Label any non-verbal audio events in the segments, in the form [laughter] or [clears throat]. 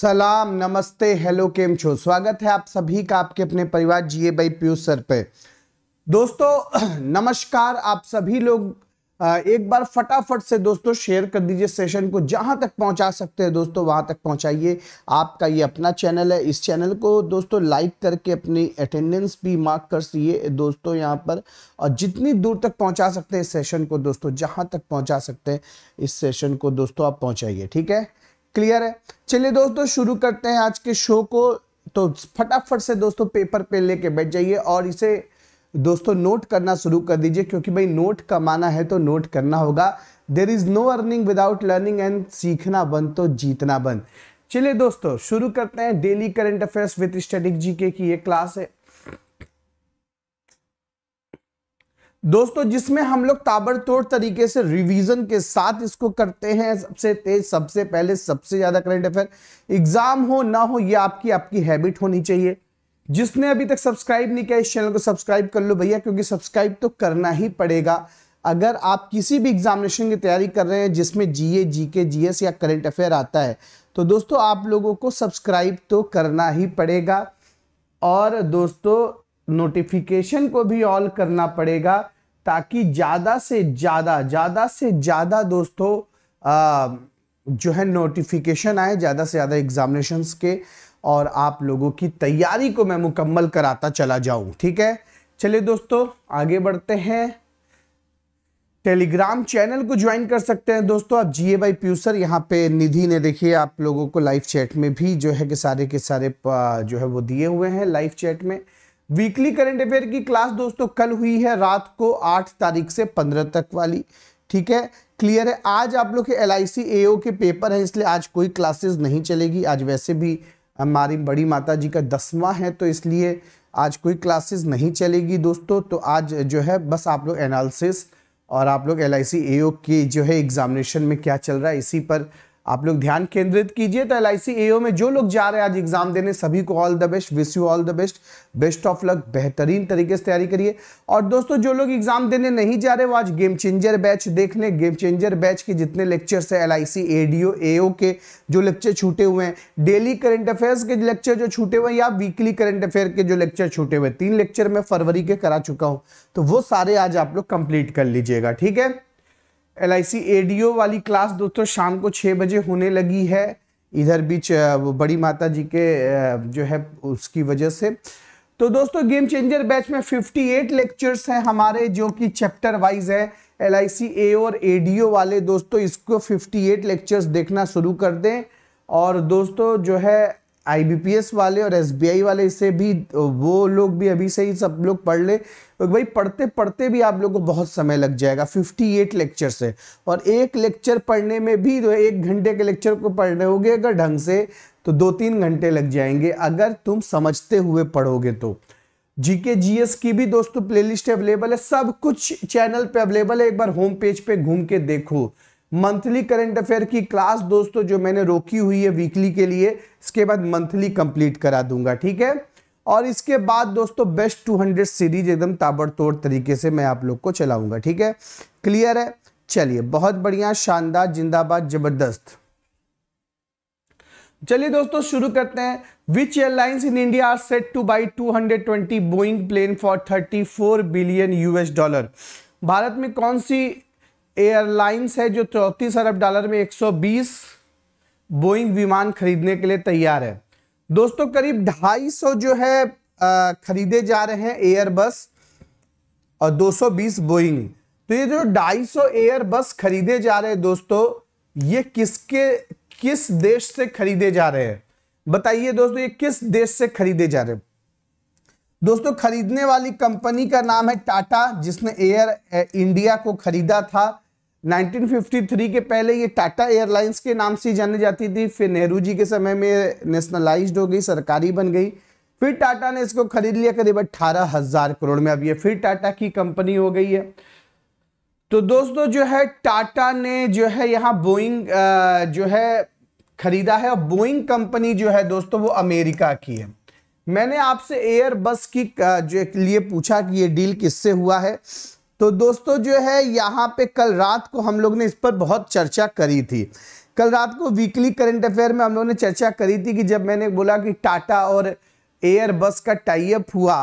सलाम नमस्ते हेलो केम छो स्वागत है आप सभी का आपके अपने परिवार जिए बाई पीयूष सर पे दोस्तों [clears throat] नमस्कार आप सभी लोग एक बार फटाफट से दोस्तों शेयर कर दीजिए सेशन को जहां तक पहुंचा सकते हैं दोस्तों वहां तक पहुंचाइए आपका ये अपना चैनल है इस चैनल को दोस्तों लाइक करके अपनी अटेंडेंस भी मार्क कर सीए दोस्तों यहाँ पर और जितनी दूर तक पहुँचा सकते हैं सेशन को दोस्तों जहाँ तक पहुँचा सकते हैं इस सेशन को दोस्तों आप पहुँचाइए ठीक है क्लियर है चलिए दोस्तों शुरू करते हैं आज के शो को तो फटाफट से दोस्तों पेपर पे लेके बैठ जाइए और इसे दोस्तों नोट करना शुरू कर दीजिए क्योंकि भाई नोट कमाना है तो नोट करना होगा there is no earning without learning and सीखना बंद तो जीतना बंद चलिए दोस्तों शुरू करते हैं daily current affairs with study G K की ये क्लास है दोस्तों जिसमें हम लोग ताबड़तोड़ तरीके से रिवीजन के साथ इसको करते हैं सबसे तेज सबसे पहले सबसे ज्यादा करंट अफेयर एग्जाम हो ना हो ये आपकी आपकी हैबिट होनी चाहिए जिसने अभी तक सब्सक्राइब नहीं किया इस चैनल को सब्सक्राइब कर लो भैया क्योंकि सब्सक्राइब तो करना ही पड़ेगा अगर आप किसी भी एग्जामिनेशन की तैयारी कर रहे हैं जिसमें जीए जीके जीएस या करंट अफेयर आता है तो दोस्तों आप लोगों को सब्सक्राइब तो करना ही पड़ेगा और दोस्तों नोटिफिकेशन को भी ऑल करना पड़ेगा ताकि ज़्यादा से ज़्यादा ज़्यादा से ज़्यादा दोस्तों आ, जो है नोटिफिकेशन आए ज़्यादा से ज़्यादा एग्जामिनेशंस के और आप लोगों की तैयारी को मैं मुकम्मल कराता चला जाऊं ठीक है चलिए दोस्तों आगे बढ़ते हैं टेलीग्राम चैनल को ज्वाइन कर सकते हैं दोस्तों आप जीए बाई प्यूसर यहाँ पे निधि ने देखिए आप लोगों को लाइव चैट में भी जो है कि सारे के सारे जो है वो दिए हुए हैं लाइव चैट में वीकली करंट अफेयर की क्लास दोस्तों कल हुई है रात को आठ तारीख से पंद्रह तक वाली ठीक है क्लियर है आज आप लोग के एल आई के पेपर है इसलिए आज कोई क्लासेस नहीं चलेगी आज वैसे भी हमारी बड़ी माता जी का दसवां है तो इसलिए आज कोई क्लासेस नहीं चलेगी दोस्तों तो आज जो है बस आप लोग एनालिसिस और आप लोग एल आई के जो है एग्जामिनेशन में क्या चल रहा है इसी पर आप लोग ध्यान केंद्रित कीजिए तो एल आई में जो लोग जा रहे हैं आज एग्जाम देने सभी को all the best wish you all the best best of luck बेहतरीन तरीके से तैयारी करिए और दोस्तों जो लोग एग्जाम देने नहीं जा रहे वो आज गेम चेंजर बैच देख लें गेम चेंजर बैच के जितने लेक्चर्स है एल आई सी ए के जो लेक्चर छूटे हुए हैं डेली करंट अफेयर्स के लेक्चर जो छूटे हुए हैं या वीकली करंट अफेयर के जो लेक्चर छूटे हुए तीन लेक्चर मैं फरवरी के करा चुका हूँ तो वो सारे आज आप लोग कंप्लीट कर लीजिएगा ठीक है एल आई सी वाली क्लास दोस्तों शाम को छः बजे होने लगी है इधर बीच बड़ी माता जी के जो है उसकी वजह से तो दोस्तों गेम चेंजर बैच में 58 लेक्चर्स हैं हमारे जो कि चैप्टर वाइज है एल आई सी ए और ए वाले दोस्तों इसको 58 लेक्चर्स देखना शुरू कर दें और दोस्तों जो है आई वाले और एस वाले इसे भी वो लोग भी अभी से ही सब लोग पढ़ ले तो भाई पढ़ते पढ़ते भी आप लोग को बहुत समय लग जाएगा 58 लेक्चर से और एक लेक्चर पढ़ने में भी तो एक घंटे के लेक्चर को पढ़ने होगे अगर ढंग से तो दो तीन घंटे लग जाएंगे अगर तुम समझते हुए पढ़ोगे तो जीके जीएस की भी दोस्तों प्लेलिस्ट अवेलेबल है सब कुछ चैनल पे अवेलेबल है एक बार होम पेज पे घूम के देखो मंथली करंट अफेयर की क्लास दोस्तों जो मैंने रोकी हुई है वीकली के लिए इसके बाद मंथली कंप्लीट करा दूंगा ठीक है और इसके बाद दोस्तों बेस्ट 200 सीरीज एकदम ताबड़तोड़ तरीके से मैं आप लोग को चलाऊंगा ठीक है क्लियर है चलिए बहुत बढ़िया शानदार जिंदाबाद जबरदस्त चलिए दोस्तों शुरू करते हैं which airlines in India are set to buy 220 Boeing plane for 34 billion US dollar Bharat में कौन सी एयरलाइंस है जो चौंतीस अरब डॉलर में 120 बोइंग विमान खरीदने के लिए तैयार है दोस्तों करीब 250 जो है आ, खरीदे जा रहे हैं एयरबस और 220 बोइंग तो ये जो 250 एयरबस खरीदे जा रहे हैं दोस्तों ये किसके किस देश से खरीदे जा रहे हैं बताइए दोस्तों ये किस देश से खरीदे जा रहे हैं दोस्तों खरीदने वाली कंपनी का नाम है टाटा जिसने एयर इंडिया को खरीदा था 1953 के पहले ये टाटा एयरलाइंस के नाम से जानी जाती थी फिर नेहरू जी के समय में नेशनलाइज्ड हो गई सरकारी बन गई फिर टाटा ने इसको खरीद लिया करीब अट्ठारह हजार करोड़ में अब ये फिर टाटा की कंपनी हो गई है तो दोस्तों जो है टाटा ने जो है यहाँ बोइंग जो है खरीदा है और बोइंग कंपनी जो है दोस्तों वो अमेरिका की है मैंने आपसे एयरबस की जो लिए पूछा कि ये डील किससे हुआ है तो दोस्तों जो है यहाँ पे कल रात को हम लोग ने इस पर बहुत चर्चा करी थी कल रात को वीकली करंट अफेयर में हम लोग ने चर्चा करी थी कि जब मैंने बोला कि टाटा और एयर बस का टाइप हुआ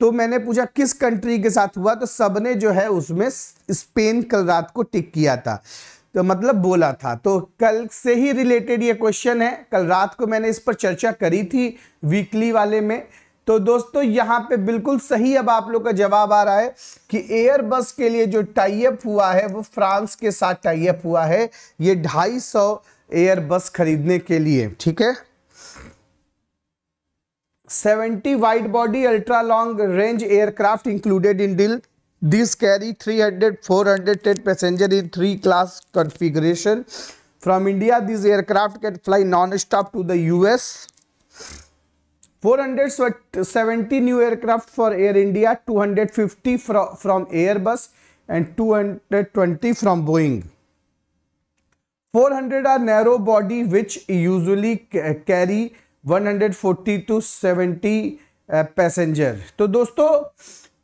तो मैंने पूछा किस कंट्री के साथ हुआ तो सबने जो है उसमें स्पेन कल रात को टिक किया था तो मतलब बोला था तो कल से ही रिलेटेड ये क्वेश्चन है कल रात को मैंने इस पर चर्चा करी थी वीकली वाले में तो दोस्तों यहां पे बिल्कुल सही अब आप लोग का जवाब आ रहा है कि एयरबस के लिए जो टाइप हुआ है वो फ्रांस के साथ टाइप हुआ है ये ढाई सौ एयरबस खरीदने के लिए ठीक है seventy wide body ultra long range aircraft included in deal this carry 300 410 passenger in three class configuration from India this aircraft can fly non stop to the US 470 new aircraft for Air India, 250 from from Airbus and 220 from Boeing. 400 are narrow body which usually carry 140 to 70 passenger. तो दोस्तों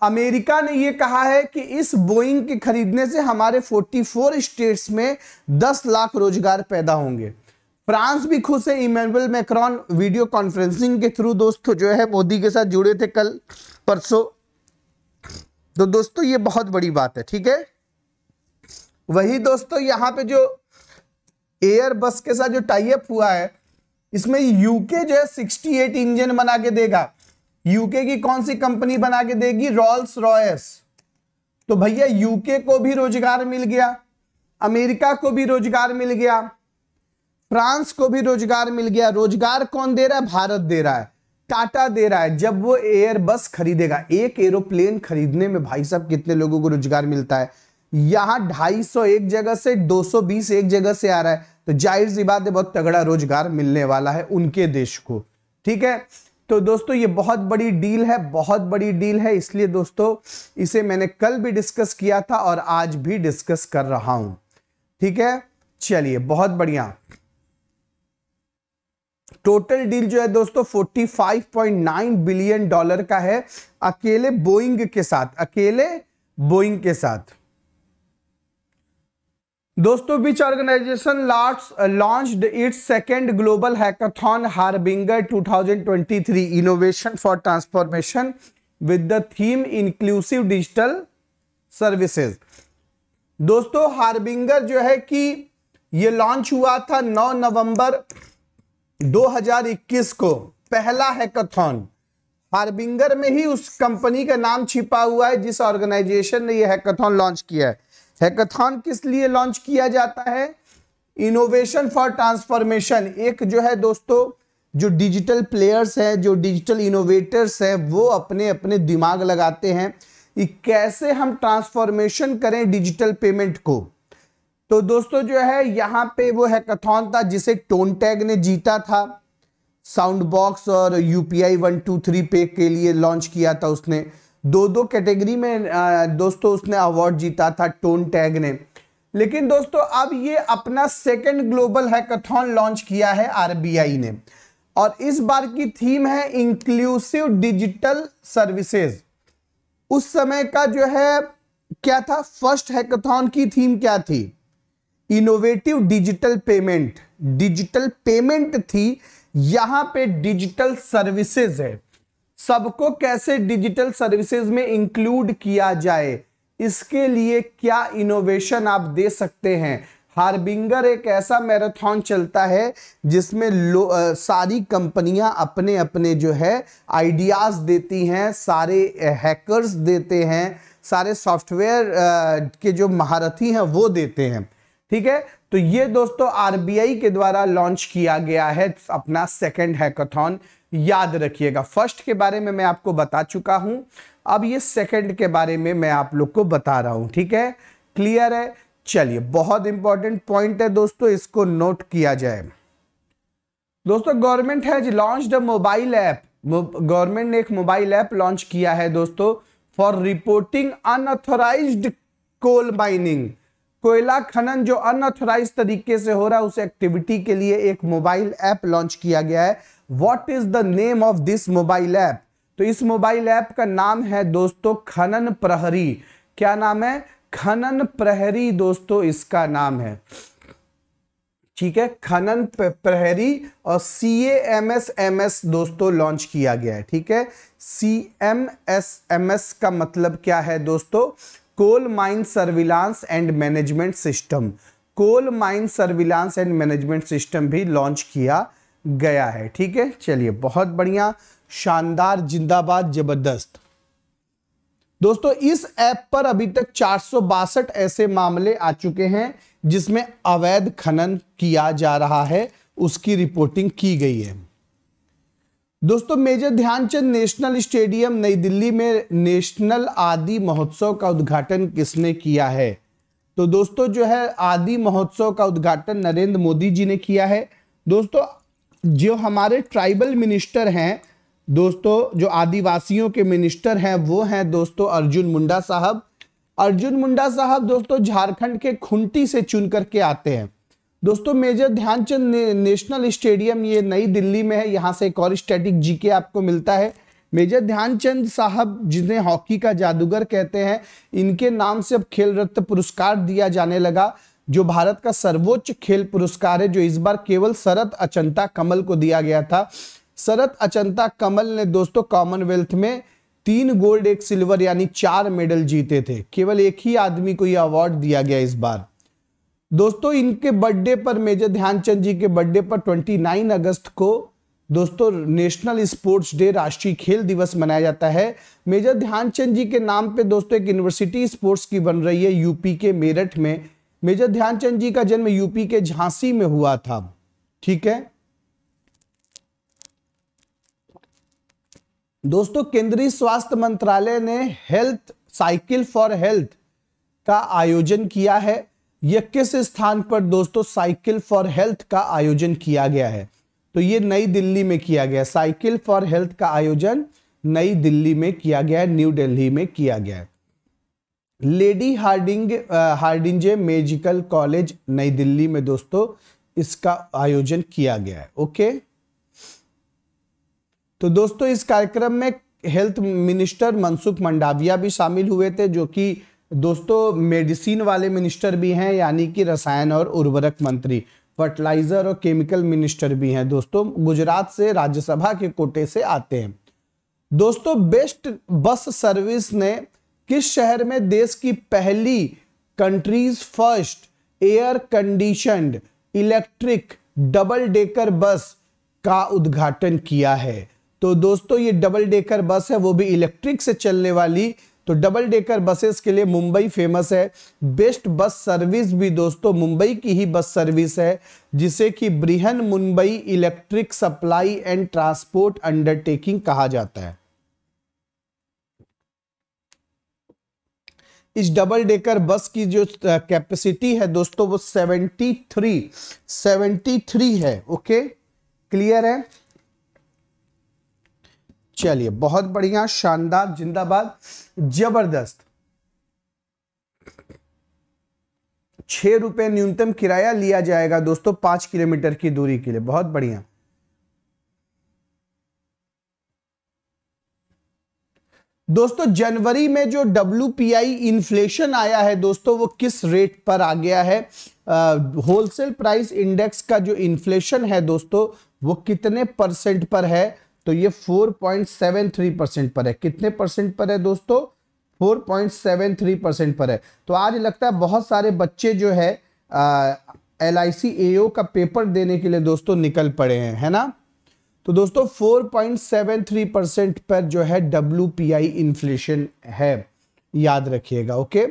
America ने ये कहा है कि इस Boeing के खरीदने से हमारे 44 स्टेट्स में 10 लाख रोजगार पैदा होंगे फ्रांस भी खुश है इमेनुअल मैक्रॉन वीडियो कॉन्फ्रेंसिंग के थ्रू दोस्तों तो जो है मोदी के साथ जुड़े थे कल परसों तो दोस्तों ये बहुत बड़ी बात है ठीक है वही दोस्तों यहाँ पे जो एयर बस के साथ जो टाइप हुआ है इसमें यूके जो है सिक्सटी एट इंजन बना के देगा यूके की कौन सी कंपनी बना के देगी रॉल्स रॉयस तो भैया यूके को भी रोजगार मिल गया अमेरिका को भी रोजगार मिल गया फ्रांस को भी रोजगार मिल गया रोजगार कौन दे रहा है भारत दे रहा है टाटा दे रहा है जब वो एयर बस खरीदेगा एक एरोप्लेन खरीदने में भाई साहब कितने लोगों को रोजगार मिलता है यहां 250 एक जगह से 220 एक जगह से आ रहा है तो जाहिर सी बात है बहुत तगड़ा रोजगार मिलने वाला है उनके देश को ठीक है तो दोस्तों ये बहुत बड़ी डील है बहुत बड़ी डील है इसलिए दोस्तों इसे मैंने कल भी डिस्कस किया था और आज भी डिस्कस कर रहा हूं ठीक है चलिए बहुत बढ़िया टोटल डील जो है दोस्तों 45.9 बिलियन डॉलर का है अकेले बोइंग के साथ अकेले बोइंग के साथ दोस्तों बीच organisation launch its second global hackathon Harbinger 2023 innovation for transformation with the theme inclusive digital services दोस्तों हार्बिंगर जो है कि ये लॉन्च हुआ था 9 नवंबर 2021 को पहला हैकाथॉन हार्बिंगर में ही उस कंपनी का नाम छिपा हुआ है जिस ऑर्गेनाइजेशन ने यह हैकाथॉन लॉन्च किया है हैकाथॉन किस लिए लॉन्च किया जाता है इनोवेशन फॉर ट्रांसफॉर्मेशन एक जो है दोस्तों जो डिजिटल प्लेयर्स हैं जो डिजिटल इनोवेटर्स हैं वो अपने अपने दिमाग लगाते हैं कि कैसे हम ट्रांसफॉर्मेशन करें डिजिटल पेमेंट को तो दोस्तों जो है यहाँ पे वो हैकाथॉन था जिसे टोन टैग ने जीता था साउंड बॉक्स और UPI one two three pay के लिए लॉन्च किया था उसने दो दो कैटेगरी में दोस्तों उसने अवार्ड जीता था टोन टैग ने लेकिन दोस्तों अब ये अपना सेकेंड ग्लोबल हैकाथॉन लॉन्च किया है आरबीआई ने और इस बार की थीम है इंक्लूसिव डिजिटल सर्विसेज उस समय का जो है क्या था फर्स्ट हैकाथॉन की थीम क्या थी innovative digital payment digital payment थी यहां पे डिजिटल सर्विसेज है सबको कैसे डिजिटल सर्विसेज में इंक्लूड किया जाए इसके लिए क्या इनोवेशन आप दे सकते हैं हार्बिंगर एक ऐसा मैराथन चलता है जिसमें आ, सारी कंपनियां अपने अपने जो है आइडियाज देती हैं सारे हैकर्स देते हैं सारे सॉफ्टवेयर के जो महारथी हैं वो देते हैं ठीक है तो ये दोस्तों आरबीआई के द्वारा लॉन्च किया गया है अपना सेकेंड हैकाथॉन याद रखिएगा फर्स्ट के बारे में मैं आपको बता चुका हूं अब ये सेकंड के बारे में मैं आप लोग को बता रहा हूं ठीक है क्लियर है चलिए बहुत इंपॉर्टेंट पॉइंट है दोस्तों इसको नोट किया जाए दोस्तों government has launch the mobile app government ने एक मोबाइल ऐप लॉन्च किया है दोस्तों for reporting unauthorise coal mining कोयला खनन जो अनऑथोराइज तरीके से हो रहा है उस एक्टिविटी के लिए एक मोबाइल ऐप लॉन्च किया गया है what is the name of this mobile app तो इस मोबाइल ऐप का नाम है दोस्तों खनन प्रहरी क्या नाम है खनन प्रहरी दोस्तों इसका नाम है ठीक है खनन प्रहरी और C M S M S दोस्तों लॉन्च किया गया है ठीक है C M S M S का मतलब क्या है दोस्तों coal mine surveillance and management system coal mine surveillance and management system भी लॉन्च किया गया है ठीक है चलिए बहुत बढ़िया शानदार जिंदाबाद जबरदस्त दोस्तों इस ऐप पर अभी तक चार ऐसे मामले आ चुके हैं जिसमें अवैध खनन किया जा रहा है उसकी रिपोर्टिंग की गई है दोस्तों मेजर ध्यानचंद नेशनल स्टेडियम नई दिल्ली में नेशनल आदि महोत्सव का उद्घाटन किसने किया है तो दोस्तों जो है आदि महोत्सव का उद्घाटन नरेंद्र मोदी जी ने किया है दोस्तों जो हमारे ट्राइबल मिनिस्टर हैं दोस्तों जो आदिवासियों के मिनिस्टर हैं वो हैं दोस्तों अर्जुन मुंडा साहब अर्जुन मुंडा साहब दोस्तों झारखंड के खुंटी से चुन करके आते हैं दोस्तों मेजर ध्यानचंद ने, नेशनल स्टेडियम ये नई दिल्ली में है यहाँ से एक और स्टैटिक जीके आपको मिलता है मेजर ध्यानचंद साहब जिन्हें हॉकी का जादूगर कहते हैं इनके नाम से अब खेल रत्न पुरस्कार दिया जाने लगा जो भारत का सर्वोच्च खेल पुरस्कार है जो इस बार केवल शरत अचंता कमल को दिया गया था शरत अचंता कमल ने दोस्तों कॉमनवेल्थ में तीन गोल्ड एक सिल्वर यानी चार मेडल जीते थे केवल एक ही आदमी को यह अवार्ड दिया गया इस बार दोस्तों इनके बर्थडे पर मेजर ध्यानचंद जी के बर्थडे पर 29 अगस्त को दोस्तों नेशनल स्पोर्ट्स डे राष्ट्रीय खेल दिवस मनाया जाता है मेजर ध्यानचंद जी के नाम पे दोस्तों एक यूनिवर्सिटी स्पोर्ट्स की बन रही है यूपी के मेरठ में मेजर ध्यानचंद जी का जन्म यूपी के झांसी में हुआ था ठीक है दोस्तों केंद्रीय स्वास्थ्य मंत्रालय ने हेल्थ साइकिल फॉर हेल्थ का आयोजन किया है यह किस स्थान पर दोस्तों साइकिल फॉर हेल्थ का आयोजन किया गया है तो ये नई दिल्ली में किया गया साइकिल फॉर हेल्थ का आयोजन नई दिल्ली में किया गया है न्यू दिल्ली में किया गया है Lady Harding Hardinge medical college नई दिल्ली में दोस्तों इसका आयोजन किया गया है ओके तो दोस्तों इस कार्यक्रम में हेल्थ मिनिस्टर मनसुख मंडाविया भी शामिल हुए थे जो कि दोस्तों मेडिसिन वाले मिनिस्टर भी हैं यानी कि रसायन और उर्वरक मंत्री फर्टिलाइजर और केमिकल मिनिस्टर भी हैं दोस्तों गुजरात से राज्यसभा के कोटे से आते हैं दोस्तों बेस्ट बस सर्विस ने किस शहर में देश की पहली countries first air conditioned electric double decker bus का उद्घाटन किया है तो दोस्तों ये डबल डेकर बस है वो भी इलेक्ट्रिक से चलने वाली तो डबल डेकर बसेस के लिए मुंबई फेमस है बेस्ट बस सर्विस भी दोस्तों मुंबई की ही बस सर्विस है जिसे कि Brihan Mumbai electric supply and transport undertaking कहा जाता है इस डबल डेकर बस की जो कैपेसिटी है दोस्तों वो 73 73 है ओके क्लियर है चलिए बहुत बढ़िया शानदार जिंदाबाद जबरदस्त छह रुपए न्यूनतम किराया लिया जाएगा दोस्तों पांच किलोमीटर की दूरी के लिए बहुत बढ़िया दोस्तों जनवरी में जो डब्ल्यू इन्फ्लेशन आया है दोस्तों वो किस रेट पर आ गया है होलसेल प्राइस इंडेक्स का जो इन्फ्लेशन है दोस्तों वो कितने परसेंट पर है तो ये 4.73 परसेंट पर है कितने परसेंट पर है दोस्तों 4.73 परसेंट पर है तो आज लगता है बहुत सारे बच्चे जो है एल आई सी ए का पेपर देने के लिए दोस्तों निकल पड़े हैं है ना तो दोस्तों 4.73 परसेंट पर जो है डब्ल्यू पी आई इन्फ्लेशन है याद रखिएगा ओके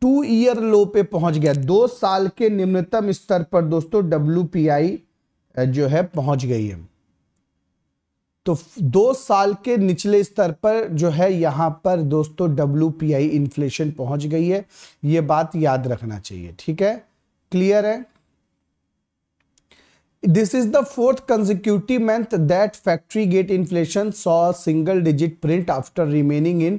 टू ईयर लो पे पहुंच गया दो साल के निम्नतम स्तर पर दोस्तों डब्ल्यू पी आई जो है पहुंच गई है तो दो साल के निचले स्तर पर जो है यहां पर दोस्तों डब्ल्यू इन्फ्लेशन पहुंच गई है यह बात याद रखना चाहिए ठीक है क्लियर है this is the fourth consecutive month that factory gate inflation saw single digit print after remaining in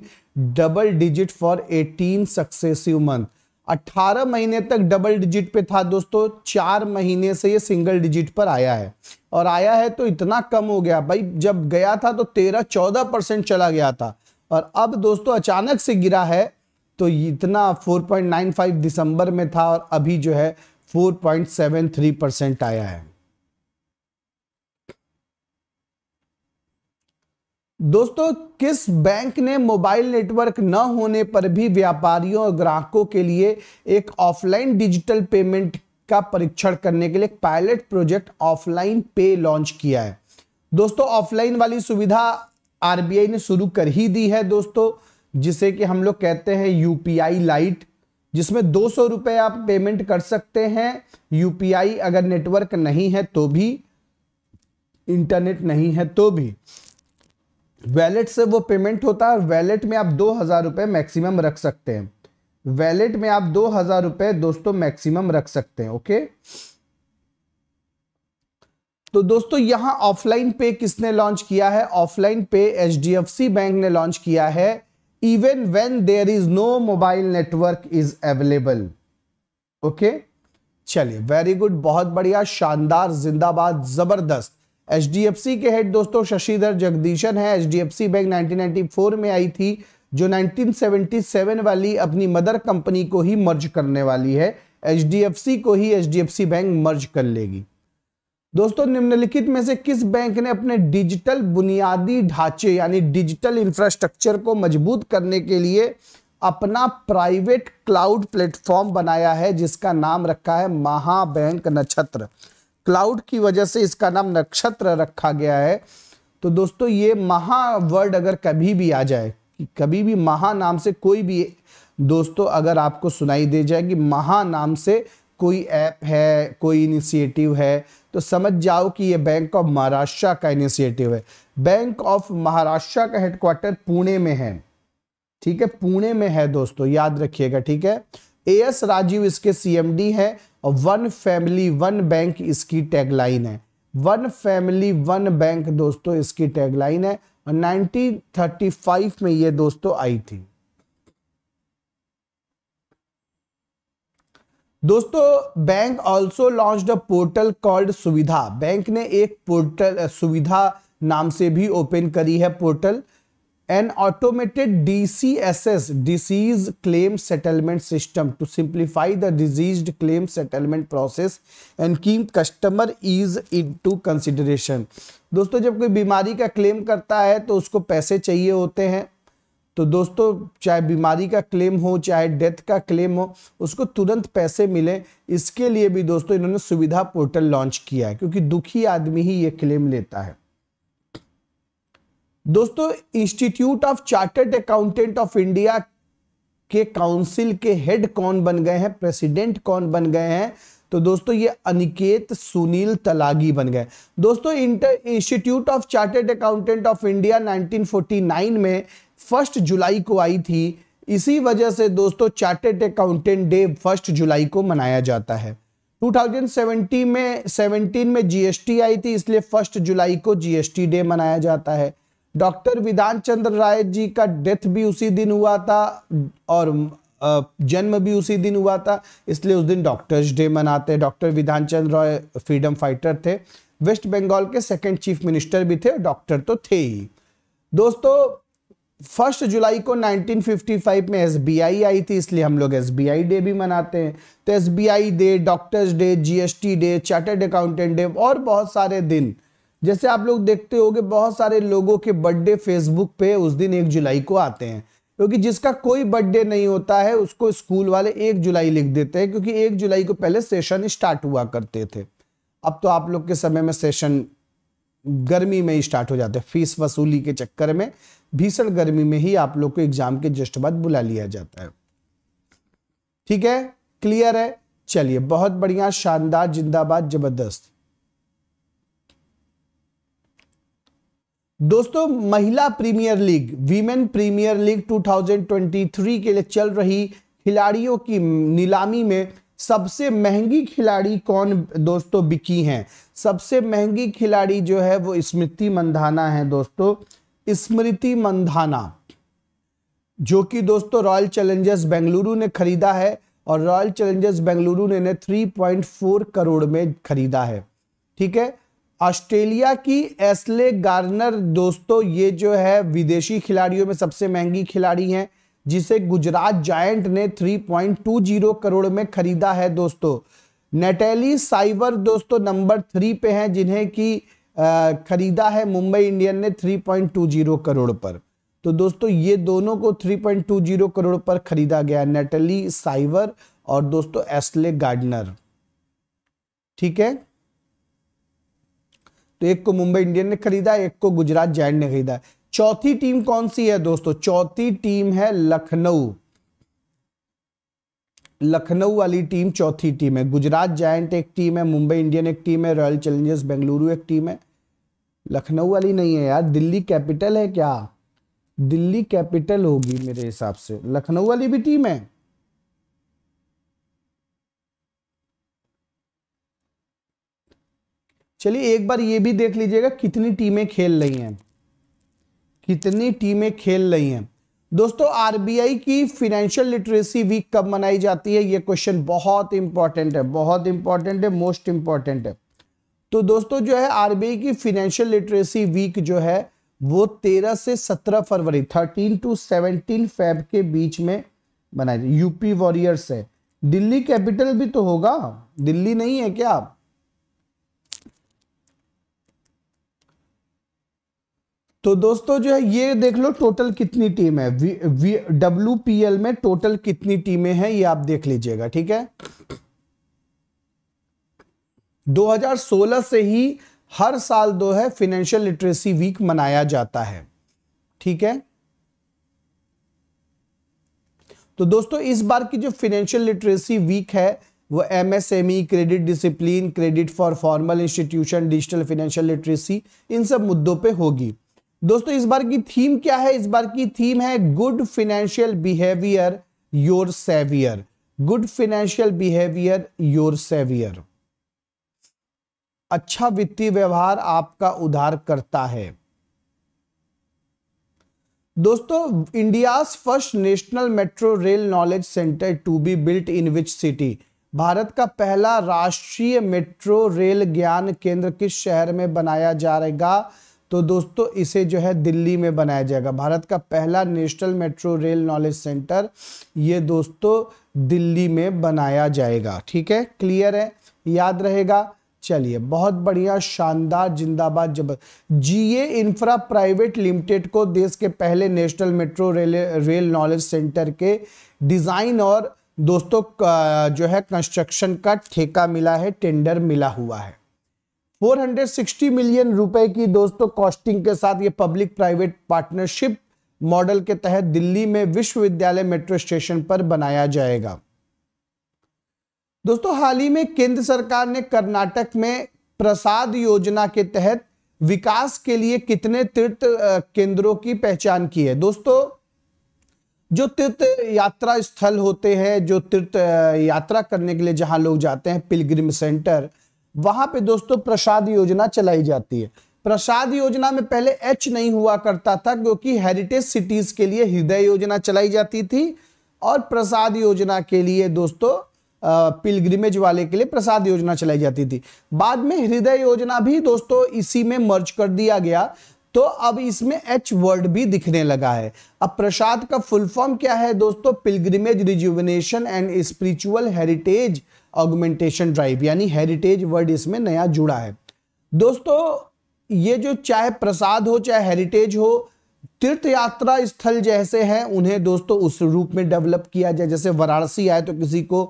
double digit for eighteen successive month 18 महीने तक डबल डिजिट पे था दोस्तों चार महीने से ये सिंगल डिजिट पर आया है और आया है तो इतना कम हो गया भाई जब गया था तो 13-14 परसेंट चला गया था और अब दोस्तों अचानक से गिरा है तो इतना 4.95 दिसंबर में था और अभी जो है 4.73 परसेंट आया है दोस्तों किस बैंक ने मोबाइल नेटवर्क न होने पर भी व्यापारियों और ग्राहकों के लिए एक ऑफलाइन डिजिटल पेमेंट का परीक्षण करने के लिए पायलट प्रोजेक्ट ऑफलाइन पे लॉन्च किया है दोस्तों ऑफलाइन वाली सुविधा आरबीआई ने शुरू कर ही दी है दोस्तों जिसे कि हम लोग कहते हैं यूपीआई लाइट जिसमें दो सौ आप पेमेंट कर सकते हैं यूपीआई अगर नेटवर्क नहीं है तो भी इंटरनेट नहीं है तो भी वैलेट से वो पेमेंट होता है वैलेट में आप दो हज़ार रुपये मैक्सिमम रख सकते हैं वैलेट में आप दो हज़ार रुपये दोस्तों मैक्सिमम रख सकते हैं ओके तो दोस्तों यहां ऑफलाइन पे किसने लॉन्च किया है ऑफलाइन पे एच बैंक ने लॉन्च किया है even when there is no mobile network is available okay चलिए वेरी गुड बहुत बढ़िया शानदार जिंदाबाद जबरदस्त एच के हेड दोस्तों शशिधर जगदीशन है एच बैंक 1994 में आई थी जो 1977 वाली अपनी मदर कंपनी को ही मर्ज करने वाली है एच को ही एच बैंक मर्ज कर लेगी दोस्तों निम्नलिखित में से किस बैंक ने अपने डिजिटल बुनियादी ढांचे यानी डिजिटल इंफ्रास्ट्रक्चर को मजबूत करने के लिए अपना प्राइवेट क्लाउड प्लेटफॉर्म बनाया है जिसका नाम रखा है महाबैंक नक्षत्र क्लाउड की वजह से इसका नाम नक्षत्र रखा गया है तो दोस्तों ये महा वर्ड अगर कभी भी आ जाए कभी भी महा नाम से कोई भी दोस्तों अगर आपको सुनाई दे जाए कि महा नाम से कोई ऐप है कोई इनिशिएटिव है तो समझ जाओ कि ये बैंक ऑफ महाराष्ट्र का इनिशिएटिव है बैंक ऑफ महाराष्ट्र का हेडक्वार्टर पुणे में है ठीक है पुणे में है दोस्तों याद रखिएगा ठीक है एएस राजीव इसके सीएमडी है और वन फैमिली वन बैंक इसकी टैगलाइन है वन फैमिली वन बैंक दोस्तों इसकी टैगलाइन है और 1935 में ये दोस्तों आई थी दोस्तों bank also launch a portal called Suvidha bank ने एक पोर्टल सुविधा नाम से भी ओपन करी है portal an automated DCSS disease claim settlement system to simplify the disease claim settlement process and key customer ease into consideration दोस्तों जब कोई बीमारी का क्लेम करता है तो उसको पैसे चाहिए होते हैं तो दोस्तों चाहे बीमारी का क्लेम हो चाहे डेथ का क्लेम हो उसको तुरंत पैसे मिले इसके लिए भी दोस्तों इन्होंने सुविधा पोर्टल लॉन्च किया है क्योंकि दुखी आदमी ही ये क्लेम लेता है दोस्तों institute of chartered accountant of India के काउंसिल के हेड कौन बन गए हैं प्रेसिडेंट कौन बन गए हैं तो दोस्तों ये अनिकेत सुनील तलागी बन गए दोस्तों inter institute of chartered accountant of India 1949 में फर्स्ट जुलाई को आई थी इसी वजह से दोस्तों चार्टर्ड अकाउंटेंट डे फर्स्ट जुलाई को मनाया जाता है 2017 में 17 में जीएसटी आई थी इसलिए फर्स्ट जुलाई को जीएसटी डे मनाया जाता है डॉक्टर विधान चंद्र राय जी का डेथ भी उसी दिन हुआ था और जन्म भी उसी दिन हुआ था इसलिए उस दिन डॉक्टर्स डे मनाते हैं doctor Vidhan Chandra Roy freedom fighter थे वेस्ट बंगाल के सेकंड चीफ मिनिस्टर भी थे डॉक्टर तो थे ही दोस्तों फर्स्ट जुलाई को 1955 में एसबीआई आई थी इसलिए हम लोग एसबीआई डे भी मनाते हैं तो SBI day doctors day GST day chartered accountant day और बहुत सारे दिन जैसे आप लोग देखते हो बहुत सारे लोगों के बर्थडे फेसबुक पे उस दिन एक जुलाई को आते हैं क्योंकि जिसका कोई बर्थडे नहीं होता है उसको स्कूल वाले एक जुलाई लिख देते हैं क्योंकि एक जुलाई को पहले सेशन स्टार्ट हुआ करते थे अब तो आप लोग के समय में सेशन गर्मी में स्टार्ट हो जाते हैं फीस वसूली के चक्कर में भीषण गर्मी में ही आप लोग को एग्जाम के जस्ट बाद बुला लिया जाता है ठीक है क्लियर है चलिए बहुत बढ़िया शानदार जिंदाबाद जबरदस्त दोस्तों महिला premier league women premier league 2023 के लिए चल रही खिलाड़ियों की नीलामी में सबसे महंगी खिलाड़ी कौन दोस्तों बिकी हैं सबसे महंगी खिलाड़ी जो है वो स्मृति मंधाना है दोस्तों स्मृति मंधाना जो कि दोस्तों रॉयल चैलेंजर्स बेंगलुरु ने खरीदा है और रॉयल चैलेंजर्स बेंगलुरु ने, इन्हें थ्री करोड़ में खरीदा है ठीक है ऑस्ट्रेलिया की एस्ले गार्नर दोस्तों ये जो है विदेशी खिलाड़ियों में सबसे महंगी खिलाड़ी हैं जिसे गुजरात जायंट ने 3.20 करोड़ में खरीदा है दोस्तों नेटेली साइबर दोस्तों नंबर थ्री पे हैं जिन्हें की खरीदा है मुंबई इंडियन ने 3.20 करोड़ पर तो दोस्तों ये दोनों को 3.20 करोड़ पर खरीदा गया नेटेली साइवर और दोस्तों एसले गार्डनर ठीक है तो एक को मुंबई इंडियन ने खरीदा एक को गुजरात जायंट ने खरीदा चौथी टीम कौन सी है दोस्तों चौथी टीम है लखनऊ लखनऊ वाली टीम चौथी टीम है गुजरात जायंट एक टीम है मुंबई इंडियन एक टीम है रॉयल चैलेंजर्स बेंगलुरु एक टीम है लखनऊ वाली नहीं है यार दिल्ली कैपिटल है क्या दिल्ली कैपिटल होगी मेरे हिसाब से लखनऊ वाली भी टीम है चलिए एक बार ये भी देख लीजिएगा कितनी टीमें खेल रही हैं कितनी टीमें खेल रही हैं दोस्तों आरबीआई की फिनेंशियल लिटरेसी वीक कब मनाई जाती है ये क्वेश्चन बहुत इंपॉर्टेंट है बहुत इंपॉर्टेंट है मोस्ट इंपॉर्टेंट है तो दोस्तों जो है आरबीआई की फिनेंशियल लिटरेसी वीक जो है वो 13 से 17 फरवरी 13 टू 17 फेब के बीच में मनाई यूपी वॉरियर्स है दिल्ली कैपिटल भी तो होगा दिल्ली नहीं है क्या आप तो दोस्तों जो है ये देख लो टोटल कितनी टीम है डब्ल्यू पी एल में टोटल कितनी टीमें हैं ये आप देख लीजिएगा ठीक है 2016 से ही हर साल दो है फिनेंशियल लिटरेसी वीक मनाया जाता है ठीक है तो दोस्तों इस बार की जो फिनेंशियल लिटरेसी वीक है वो MSME credit discipline credit for formal institution digital financial literacy इन सब मुद्दों पे होगी दोस्तों इस बार की थीम क्या है इस बार की थीम है good financial behaviour your saviour good financial behaviour your saviour अच्छा वित्तीय व्यवहार आपका उधार करता है दोस्तों India first national metro rail knowledge centre to be built in which city Bharat का पहला राष्ट्रीय मेट्रो रेल ज्ञान केंद्र किस शहर में बनाया जाएगा तो दोस्तों इसे जो है दिल्ली में बनाया जाएगा भारत का पहला national metro rail knowledge centre ये दोस्तों दिल्ली में बनाया जाएगा ठीक है क्लियर है याद रहेगा चलिए बहुत बढ़िया शानदार जिंदाबाद जब जीए इंफ्रा प्राइवेट लिमिटेड को देश के पहले national metro rail rail knowledge centre के डिज़ाइन और दोस्तों जो है कंस्ट्रक्शन का ठेका मिला है टेंडर मिला हुआ है 460 मिलियन रुपए की दोस्तों कॉस्टिंग के साथ ये पब्लिक प्राइवेट पार्टनरशिप मॉडल के तहत दिल्ली में विश्वविद्यालय मेट्रो स्टेशन पर बनाया जाएगा दोस्तों हाल ही में केंद्र सरकार ने कर्नाटक में प्रसाद योजना के तहत विकास के लिए कितने तीर्थ केंद्रों की पहचान की है दोस्तों जो तीर्थ यात्रा स्थल होते हैं जो तीर्थ यात्रा करने के लिए जहां लोग जाते हैं पिलग्रिम सेंटर वहां पे दोस्तों प्रसाद योजना चलाई जाती है प्रसाद योजना में पहले एच नहीं हुआ करता था क्योंकि हेरिटेज सिटीज के लिए हृदय योजना चलाई जाती थी और प्रसाद योजना के लिए दोस्तों पिलग्रिमेज वाले के लिए प्रसाद योजना चलाई जाती थी बाद में हृदय योजना भी दोस्तों इसी में मर्ज कर दिया गया तो अब इसमें एच वर्ड भी दिखने लगा है अब प्रसाद का फुल फॉर्म क्या है दोस्तों pilgrimage rejuvenation and spiritual heritage augmentation drive यानी हेरिटेज वर्ड इसमें नया जुड़ा है दोस्तों ये जो चाहे प्रसाद हो चाहे हेरिटेज हो तीर्थ यात्रा स्थल जैसे हैं उन्हें दोस्तों उस रूप में डेवलप किया जाए जैसे वाराणसी आए तो किसी को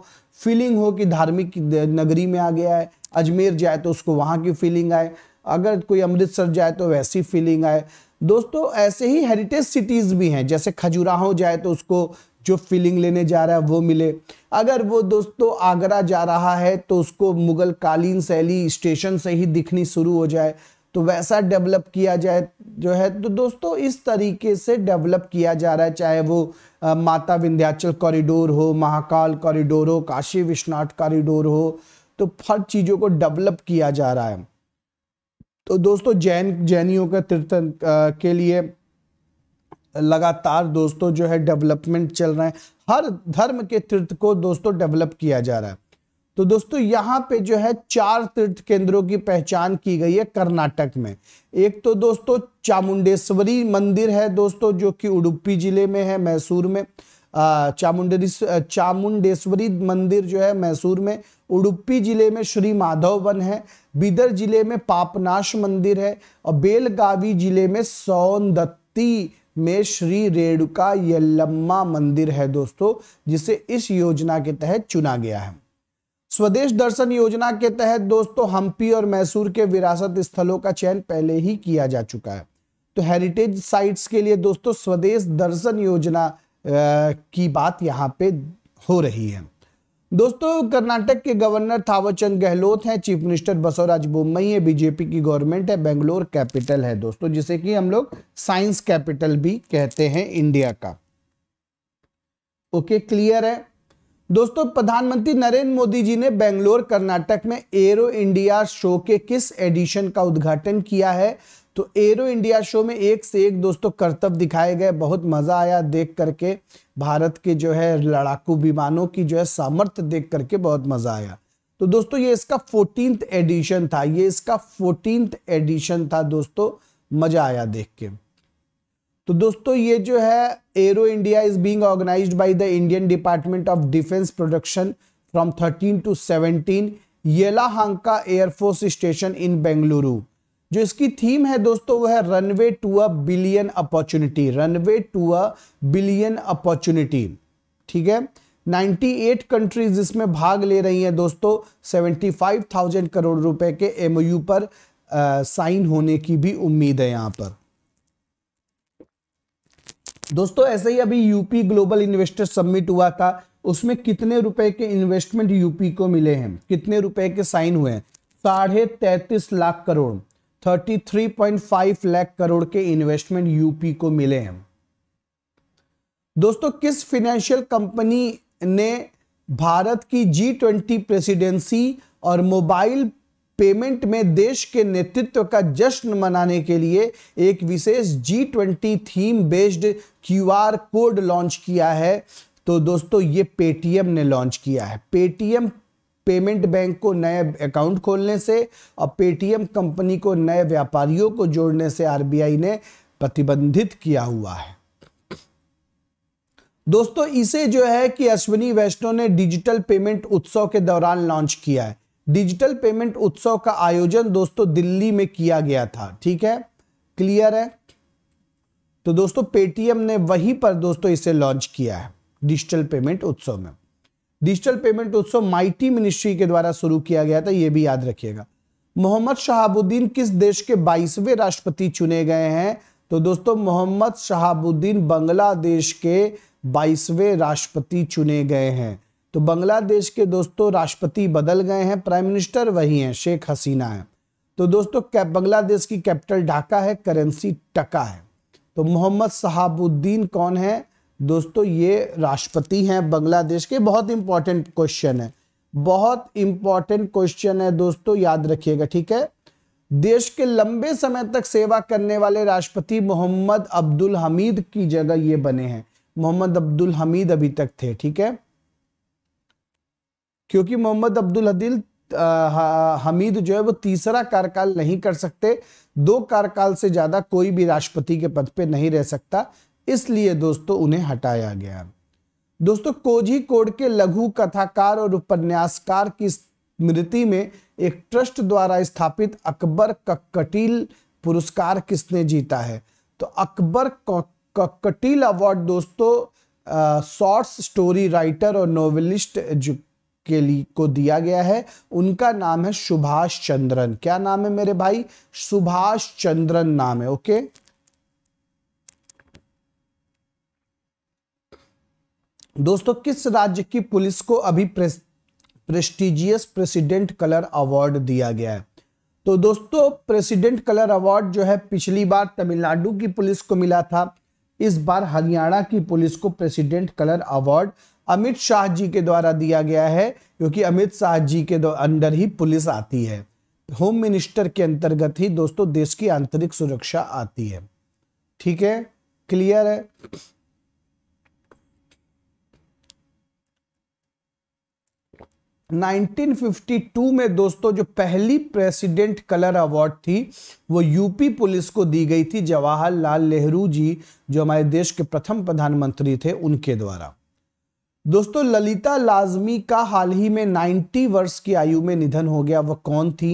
फीलिंग हो कि धार्मिक नगरी में आ गया है अजमेर जाए तो उसको वहाँ की फीलिंग आए अगर कोई अमृतसर जाए तो वैसी फीलिंग आए दोस्तों ऐसे ही हेरिटेज सिटीज़ भी हैं जैसे खजुराहो जाए तो उसको जो फीलिंग लेने जा रहा है वो मिले अगर वो दोस्तों आगरा जा रहा है तो उसको मुगल कालीन शैली स्टेशन से ही दिखनी शुरू हो जाए तो वैसा डेवलप किया जाए जो है तो दोस्तों इस तरीके से डेवलप किया जा रहा है चाहे वो आ, माता विंध्याचल कॉरिडोर हो महाकाल कॉरिडोर हो काशी विश्वनाथ कॉरिडोर हो तो हर चीज़ों को डेवलप किया जा रहा है तो दोस्तों जैन जैनियों के तीर्थन के लिए लगातार दोस्तों जो है डेवलपमेंट चल रहा है हर धर्म के तीर्थ को दोस्तों डेवलप किया जा रहा है तो दोस्तों यहाँ पे जो है चार तीर्थ केंद्रों की पहचान की गई है कर्नाटक में एक तो दोस्तों चामुंडेश्वरी मंदिर है दोस्तों जो कि उडुपी जिले में है मैसूर में चामुंडरी चामुंडेश्वरी मंदिर जो है मैसूर में उडुपी जिले में श्री माधव वन है बिदर जिले में पापनाश मंदिर है और बेलगावी जिले में सौंदत्ती में श्री रेणुका यल्लम्मा मंदिर है दोस्तों जिसे इस योजना के तहत चुना गया है स्वदेश दर्शन योजना के तहत दोस्तों हम्पी और मैसूर के विरासत स्थलों का चयन पहले ही किया जा चुका है तो हेरिटेज साइट्स के लिए दोस्तों स्वदेश दर्शन योजना की बात यहाँ पे हो रही है दोस्तों कर्नाटक के गवर्नर थावरचंद गहलोत हैं चीफ मिनिस्टर बसवराज बोमई है बीजेपी की गवर्नमेंट है बेंगलोर कैपिटल है दोस्तों जिसे कि हम लोग साइंस कैपिटल भी कहते हैं इंडिया का ओके क्लियर है दोस्तों प्रधानमंत्री नरेंद्र मोदी जी ने बेंगलोर कर्नाटक में एरो इंडिया शो के किस एडिशन का उद्घाटन किया है तो एरो इंडिया शो में एक से एक दोस्तों करतब दिखाए गए बहुत मजा आया देख करके भारत के जो है लड़ाकू विमानों की जो है सामर्थ्य देख करके बहुत मजा आया तो दोस्तों ये इसका फोर्टीन एडिशन था ये इसका फोर्टीन एडिशन था दोस्तों मजा आया देख के तो दोस्तों ये जो है Aero India is being organised by the Indian department of defence production from 13 to 17 Yelahanka air force station in Bengaluru जो इसकी थीम है दोस्तों वह है runway to a billion opportunity runway to a billion opportunity ठीक है 98 कंट्रीज इसमें भाग ले रही हैं दोस्तों 75,000 करोड़ रुपए के एमओयू पर साइन होने की भी उम्मीद है यहां पर दोस्तों ऐसे ही अभी यूपी ग्लोबल इन्वेस्टर सबमिट हुआ था उसमें कितने रुपए के इन्वेस्टमेंट यूपी को मिले हैं कितने रुपए के साइन हुए हैं साढ़े तैतीस लाख करोड़ 33.5 लाख करोड़ के इन्वेस्टमेंट यूपी को मिले हैं दोस्तों किस फिनेंशियल कंपनी ने भारत की जी ट्वेंटी प्रेसिडेंसी और मोबाइल पेमेंट में देश के नेतृत्व का जश्न मनाने के लिए एक विशेष G twenty theme based QR code launch किया है तो दोस्तों ये पेटीएम ने लॉन्च किया है पेटीएम पेमेंट बैंक को नए अकाउंट खोलने से और पेटीएम कंपनी को नए व्यापारियों को जोड़ने से आरबीआई ने प्रतिबंधित किया हुआ है दोस्तों इसे जो है कि अश्विनी वैष्णव ने डिजिटल पेमेंट उत्सव के दौरान लॉन्च किया है डिजिटल पेमेंट उत्सव का आयोजन दोस्तों दिल्ली में किया गया था ठीक है क्लियर है तो दोस्तों पेटीएम ने वहीं पर दोस्तों इसे लॉन्च किया है डिजिटल पेमेंट उत्सव में digital payment Utsav MeitY ministry के द्वारा शुरू किया गया था यह भी याद रखिएगा मोहम्मद शहाबुद्दीन किस देश के बाईसवें राष्ट्रपति चुने गए हैं तो दोस्तों मोहम्मद शहाबुद्दीन बांग्लादेश के बाईसवें राष्ट्रपति चुने गए हैं तो बांग्लादेश के दोस्तों राष्ट्रपति बदल गए हैं प्राइम मिनिस्टर वही हैं शेख हसीना है तो दोस्तों बांग्लादेश की कैपिटल ढाका है करेंसी टका है तो मोहम्मद शहाबुद्दीन कौन है दोस्तों ये राष्ट्रपति हैं बांग्लादेश के बहुत इंपॉर्टेंट क्वेश्चन है बहुत इंपॉर्टेंट क्वेश्चन है दोस्तों याद रखिएगा ठीक है देश के लंबे समय तक सेवा करने वाले राष्ट्रपति मोहम्मद अब्दुल हमीद की जगह ये बने हैं मोहम्मद अब्दुल हमीद अभी तक थे ठीक है क्योंकि मोहम्मद अब्दुल हदील हमीद जो है वो तीसरा कार्यकाल नहीं कर सकते दो कार्यकाल से ज्यादा कोई भी राष्ट्रपति के पद पे नहीं रह सकता इसलिए दोस्तों उन्हें हटाया गया दोस्तों कोजी कोड के लघु कथाकार और उपन्यासकार की स्मृति में एक ट्रस्ट द्वारा स्थापित अकबर कक्कटील पुरस्कार किसने जीता है तो अकबर कक्कटील अवार्ड दोस्तों शॉर्ट्स स्टोरी राइटर और नोवेलिस्ट के लिए को दिया गया है उनका नाम है सुभाष चंद्रन क्या नाम है मेरे भाई सुभाष चंद्रन नाम है ओके दोस्तों किस राज्य की पुलिस को अभी प्रेस्टिजियस प्रेसिडेंट कलर अवार्ड दिया गया है तो दोस्तों प्रेसिडेंट कलर अवार्ड जो है पिछली बार तमिलनाडु की पुलिस को मिला था इस बार हरियाणा की पुलिस को president colour award Amit Shah ji के द्वारा दिया गया है क्योंकि अमित शाह जी के अंडर ही पुलिस आती है होम मिनिस्टर के अंतर्गत ही दोस्तों देश की आंतरिक सुरक्षा आती है ठीक है क्लियर है 1952 में दोस्तों जो पहली प्रेसिडेंट कलर अवार्ड थी वो यूपी पुलिस को दी गई थी जवाहरलाल नेहरू जी जो हमारे देश के प्रथम प्रधानमंत्री थे उनके द्वारा दोस्तों ललिता लाजमी का हाल ही में 90 वर्ष की आयु में निधन हो गया वह कौन थी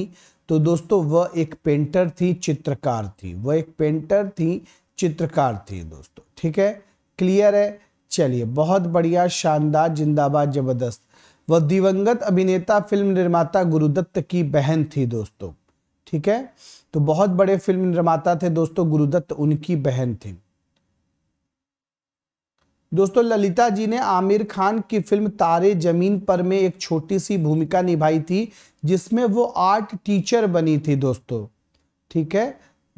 तो दोस्तों वह एक पेंटर थी चित्रकार थी वह एक पेंटर थी चित्रकार थी दोस्तों ठीक है क्लियर है चलिए बहुत बढ़िया शानदार जिंदाबाद जबरदस्त वह दिवंगत अभिनेता फिल्म निर्माता गुरुदत्त की बहन थी दोस्तों ठीक है तो बहुत बड़े फिल्म निर्माता थे दोस्तों गुरुदत्त उनकी बहन थी दोस्तों ललिता जी ने आमिर खान की फिल्म तारे जमीन पर में एक छोटी सी भूमिका निभाई थी जिसमें वो आर्ट टीचर बनी थी दोस्तों ठीक है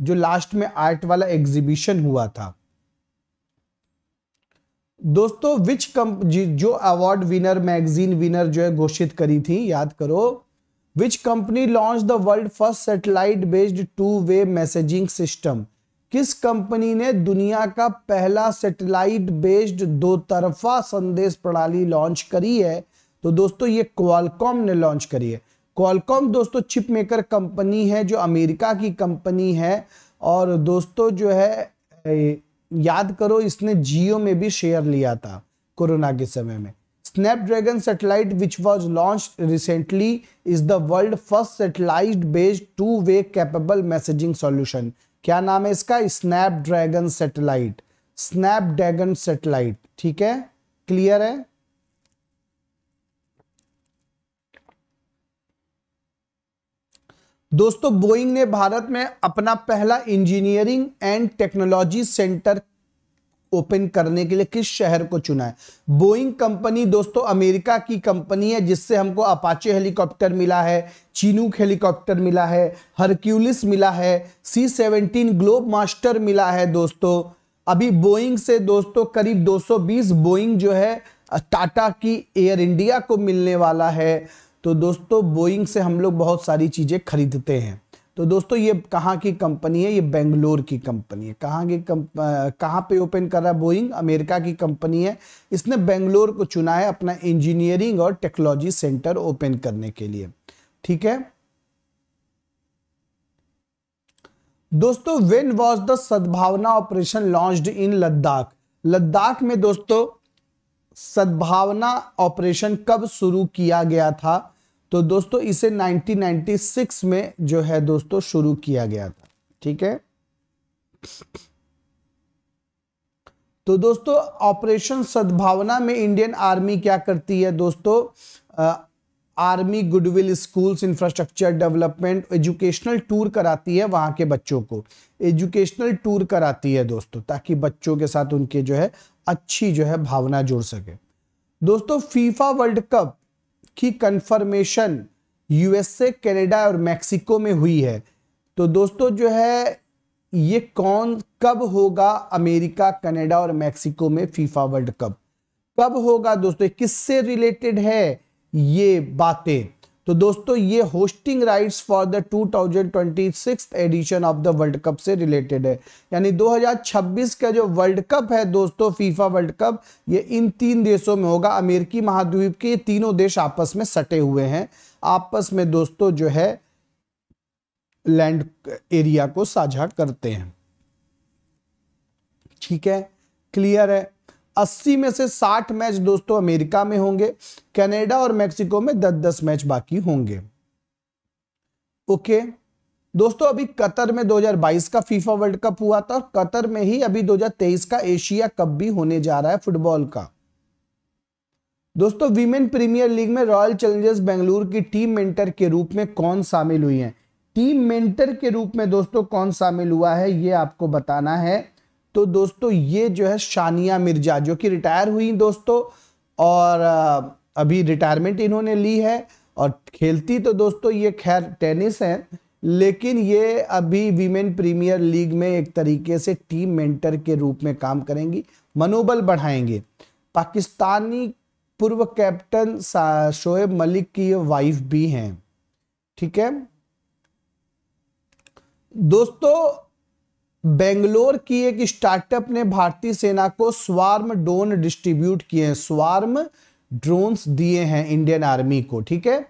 जो लास्ट में आर्ट वाला एग्जीबिशन हुआ था दोस्तों विच कंप जो अवार्ड विनर मैगजीन विनर जो है घोषित करी थी याद करो which company launch the world first satellite based two way messaging system किस कंपनी ने दुनिया का पहला सेटेलाइट बेस्ड दो तरफा संदेश प्रणाली लॉन्च करी है तो दोस्तों ये क्वालकॉम ने लॉन्च करी है क्वालकॉम दोस्तों चिप मेकर कंपनी है जो अमेरिका की कंपनी है और दोस्तों जो है याद करो इसने जियो में भी शेयर लिया था कोरोना के समय में Snapdragon satellite which was launch recently is the world first satellite based two way capable messaging solution क्या नाम है इसका स्नैपड्रैगन सैटेलाइट स्नैपड्रैगन सैटेलाइट ठीक है क्लियर है दोस्तों बोइंग ने भारत में अपना पहला engineering and technology centre open करने के लिए किस शहर को चुना है बोइंग कंपनी दोस्तों अमेरिका की कंपनी है जिससे हमको अपाचे हेलीकॉप्टर मिला है चीनूक हेलीकॉप्टर मिला है हरक्यूलिस मिला है सी सेवनटीन ग्लोब मास्टर मिला है दोस्तों अभी बोइंग से दोस्तों करीब 220 बोइंग जो है टाटा की एयर इंडिया को मिलने वाला है तो दोस्तों बोइंग से हम लोग बहुत सारी चीज़ें खरीदते हैं तो दोस्तों ये कहाँ की कंपनी है ये बेंगलोर की कंपनी है कहाँ की कहाँ पे ओपन कर रहा है बोइंग अमेरिका की कंपनी है इसने बेंगलोर को चुना है अपना इंजीनियरिंग और टेक्नोलॉजी सेंटर ओपन करने के लिए ठीक है दोस्तों when was the Sadbhavana operation launched in Ladakh Ladakh में दोस्तों सद्भावना ऑपरेशन कब शुरू किया गया था तो दोस्तों इसे 1996 में जो है दोस्तों शुरू किया गया था ठीक है तो दोस्तों ऑपरेशन सद्भावना में इंडियन आर्मी क्या करती है दोस्तों आ, army goodwill schools infrastructure development educational tour कराती है वहां के बच्चों को एजुकेशनल टूर कराती है दोस्तों ताकि बच्चों के साथ उनके जो है अच्छी जो है भावना जुड़ सके दोस्तों फीफा वर्ल्ड कप की कंफर्मेशन यूएसए कनाडा और मैक्सिको में हुई है तो दोस्तों जो है ये कौन कब होगा अमेरिका कनाडा और मैक्सिको में फीफा वर्ल्ड कप कब होगा दोस्तों किससे रिलेटेड है ये बातें तो दोस्तों ये hosting rights for the 2026 edition of the world cup से रिलेटेड है यानी 2026 का जो वर्ल्ड कप है दोस्तों फीफा वर्ल्ड कप ये इन तीन देशों में होगा अमेरिकी महाद्वीप के ये तीनों देश आपस में सटे हुए हैं आपस में दोस्तों जो है लैंड एरिया को साझा करते हैं ठीक है क्लियर है अस्सी में से साठ मैच दोस्तों अमेरिका में होंगे कनाडा और मैक्सिको में दस दस मैच बाकी होंगे ओके दोस्तों अभी कतर में 2022 का फीफा वर्ल्ड कप हुआ था और कतर में ही अभी 2023 का एशिया कप भी होने जा रहा है फुटबॉल का दोस्तों विमेन प्रीमियर लीग में रॉयल चैलेंजर्स बेंगलुरु की टीम मेंटर के रूप में कौन शामिल हुई है टीम मेंटर के रूप में दोस्तों कौन शामिल हुआ है ये आपको बताना है तो दोस्तों ये जो है शानिया मिर्जा जो कि रिटायर हुई दोस्तों और अभी रिटायरमेंट इन्होंने ली है और खेलती तो दोस्तों ये खैर टेनिस हैं लेकिन ये अभी वीमेन प्रीमियर लीग में एक तरीके से टीम मेंटर के रूप में काम करेंगी मनोबल बढ़ाएंगे पाकिस्तानी पूर्व कैप्टन शोएब मलिक की ये वाइफ भी हैं ठीक है दोस्तों बेंगलोर की एक स्टार्टअप ने भारतीय सेना को स्वार्म ड्रोन डिस्ट्रीब्यूट किए हैं स्वार्म ड्रोन्स दिए हैं इंडियन आर्मी को ठीक है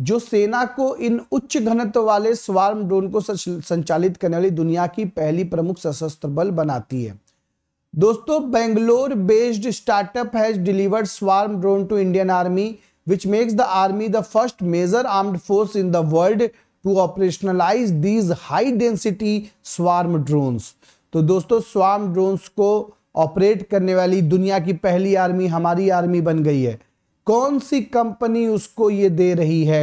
जो सेना को इन उच्च घनत्व वाले स्वार्म ड्रोन को संचालित करने वाली दुनिया की पहली प्रमुख सशस्त्र बल बनाती है दोस्तों Bangalore based startup has delivered swarm drone to Indian army which makes the army the first major armed force in the world to operationalise these high density swarm drones तो दोस्तों स्वार्म ड्रोन्स को ऑपरेट करने वाली दुनिया की पहली army हमारी army बन गई है कौन सी कंपनी उसको ये दे रही है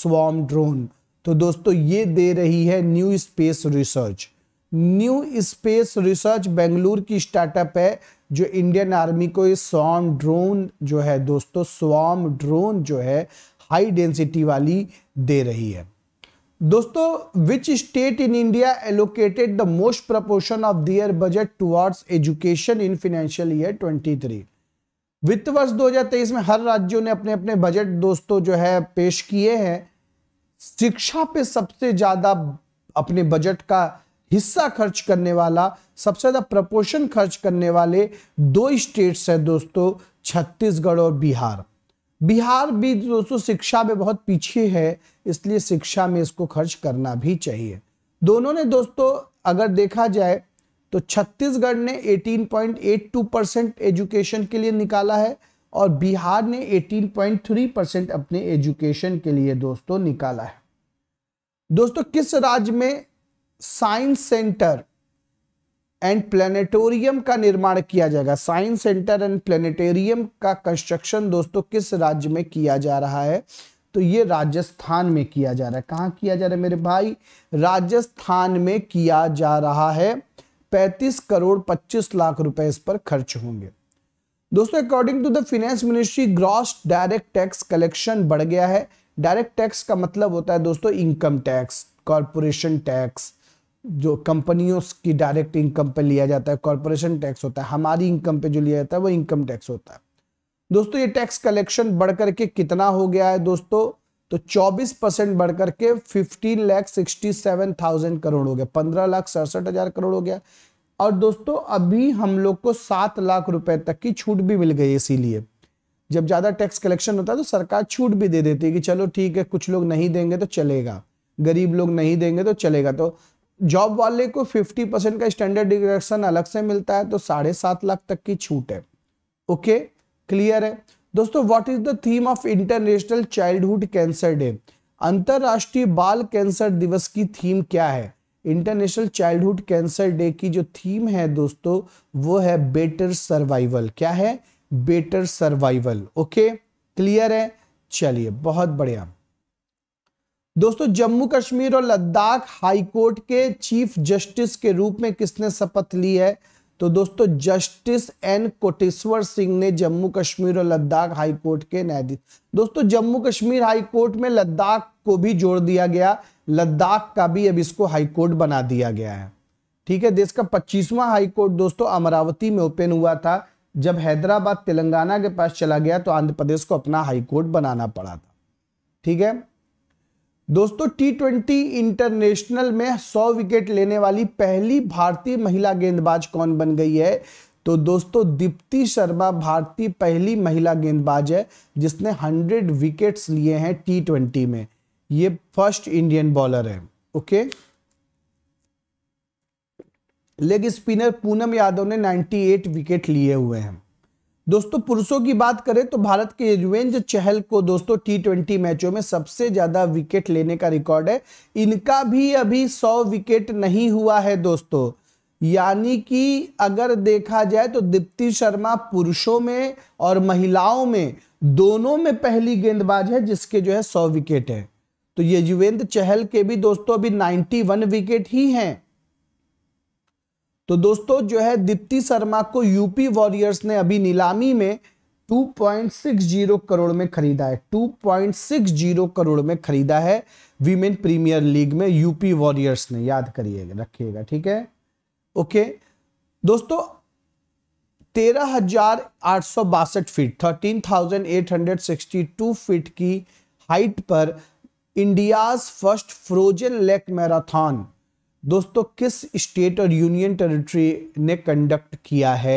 स्वार्म ड्रोन तो दोस्तों ये दे रही है new space research new space research Bengaluru की स्टार्टअप है जो इंडियन आर्मी को ये स्वाम ड्रोन जो है दोस्तों स्वाम ड्रोन जो है हाई डेंसिटी वाली दे रही है दोस्तों which state in India allocated the most proportion of their budget towards education in financial year 23 वित्त वर्ष 2023 में हर राज्यों ने अपने अपने बजट दोस्तों जो है पेश किए हैं शिक्षा पे सबसे ज्यादा अपने बजट का हिस्सा खर्च करने वाला सबसे ज्यादा प्रपोर्शन खर्च करने वाले दो स्टेट्स हैं दोस्तों छत्तीसगढ़ और बिहार बिहार भी दोस्तों शिक्षा में बहुत पीछे है इसलिए शिक्षा में इसको खर्च करना भी चाहिए दोनों ने दोस्तों अगर देखा जाए तो छत्तीसगढ़ ने 18.82 परसेंट एजुकेशन के लिए निकाला है और बिहार ने 18.3 परसेंट अपने एजुकेशन के लिए दोस्तों निकाला है दोस्तों किस राज्य में साइंस सेंटर एंड प्लेनेटोरियम का निर्माण किया जाएगा साइंस सेंटर एंड प्लेनेटोरियम का कंस्ट्रक्शन दोस्तों किस राज्य में किया जा रहा है तो ये राजस्थान में किया जा रहा है कहाँ किया जा रहा है मेरे भाई राजस्थान में किया जा रहा है पैंतीस करोड़ पच्चीस लाख रुपए इस पर खर्च होंगे दोस्तों according to the finance ministry gross direct tax collection बढ़ गया है डायरेक्ट टैक्स का मतलब होता है दोस्तों इनकम टैक्स कॉरपोरेशन टैक्स जो कंपनियों की डायरेक्ट इनकम पे लिया जाता है कॉरपोरेशन टैक्स होता है हमारी इनकम पे जो लिया जाता है वो इनकम टैक्स होता है दोस्तों ये टैक्स कलेक्शन बढ़कर के कितना हो गया है दोस्तों तो 24 परसेंट बढ़कर के फिफ्टीन लैख सिक्सटी करोड़ हो गया पंद्रह लाख सड़सठ हजार करोड़ हो गया और दोस्तों अभी हम लोग को सात लाख रुपए तक की छूट भी मिल गई इसीलिए जब ज़्यादा टैक्स कलेक्शन होता है तो सरकार छूट भी दे देती है कि चलो ठीक है कुछ लोग नहीं देंगे तो चलेगा गरीब लोग नहीं देंगे तो चलेगा तो जॉब वाले को फिफ्टी परसेंट का स्टैंडर्ड डिडक्शन अलग से मिलता है तो साढ़े सात लाख तक की छूट है ओके okay? क्लियर है दोस्तों what is the theme of international childhood cancer day अंतर्राष्ट्रीय बाल कैंसर दिवस की थीम क्या है इंटरनेशनल चाइल्डहुड कैंसर डे की जो थीम है दोस्तों वो है बेटर सर्वाइवल क्या है बेटर सर्वाइवल ओके क्लियर है चलिए बहुत बढ़िया दोस्तों जम्मू कश्मीर और लद्दाख हाईकोर्ट के चीफ जस्टिस के रूप में किसने शपथ ली है तो दोस्तों जस्टिस एन कोटेश्वर सिंह ने जम्मू कश्मीर और लद्दाख हाई कोर्ट के न्यायाधीश दोस्तों जम्मू कश्मीर हाई कोर्ट में लद्दाख को भी जोड़ दिया गया लद्दाख का भी अब इसको हाई कोर्ट बना दिया गया है ठीक है देश का पच्चीसवां हाई कोर्ट दोस्तों अमरावती में ओपन हुआ था जब हैदराबाद तेलंगाना के पास चला गया तो आंध्र प्रदेश को अपना हाईकोर्ट बनाना पड़ा था ठीक है दोस्तों टी इंटरनेशनल में 100 विकेट लेने वाली पहली भारतीय महिला गेंदबाज कौन बन गई है तो दोस्तों दीप्ति शर्मा भारतीय पहली महिला गेंदबाज है जिसने 100 विकेट्स लिए हैं टी ट्वेंटी में ये फर्स्ट इंडियन बॉलर है okay leg spinner Poonam Yadav ने 98 विकेट लिए हुए हैं दोस्तों पुरुषों की बात करें तो भारत के यजुवेंद्र चहल को दोस्तों टी ट्वेंटी मैचों में सबसे ज़्यादा विकेट लेने का रिकॉर्ड है इनका भी अभी सौ विकेट नहीं हुआ है दोस्तों यानी कि अगर देखा जाए तो दीप्ति शर्मा पुरुषों में और महिलाओं में दोनों में पहली गेंदबाज है जिसके जो है सौ विकेट है तो यजुवेंद्र चहल के भी दोस्तों अभी नाइन्टी विकेट ही हैं तो दोस्तों जो है दीप्ति शर्मा को यूपी वॉरियर्स ने अभी नीलामी में 2.60 करोड़ में खरीदा है 2.60 करोड़ में खरीदा है विमेन प्रीमियर लीग में यूपी वॉरियर्स ने याद करिएगा रखिएगा ठीक है ओके दोस्तों तेरह हजार आठ सौ बासठ feet thirteen thousand eight hundred sixty two feet की हाइट पर India's first frozen lake marathon दोस्तों किस स्टेट और यूनियन टेरिटरी ने कंडक्ट किया है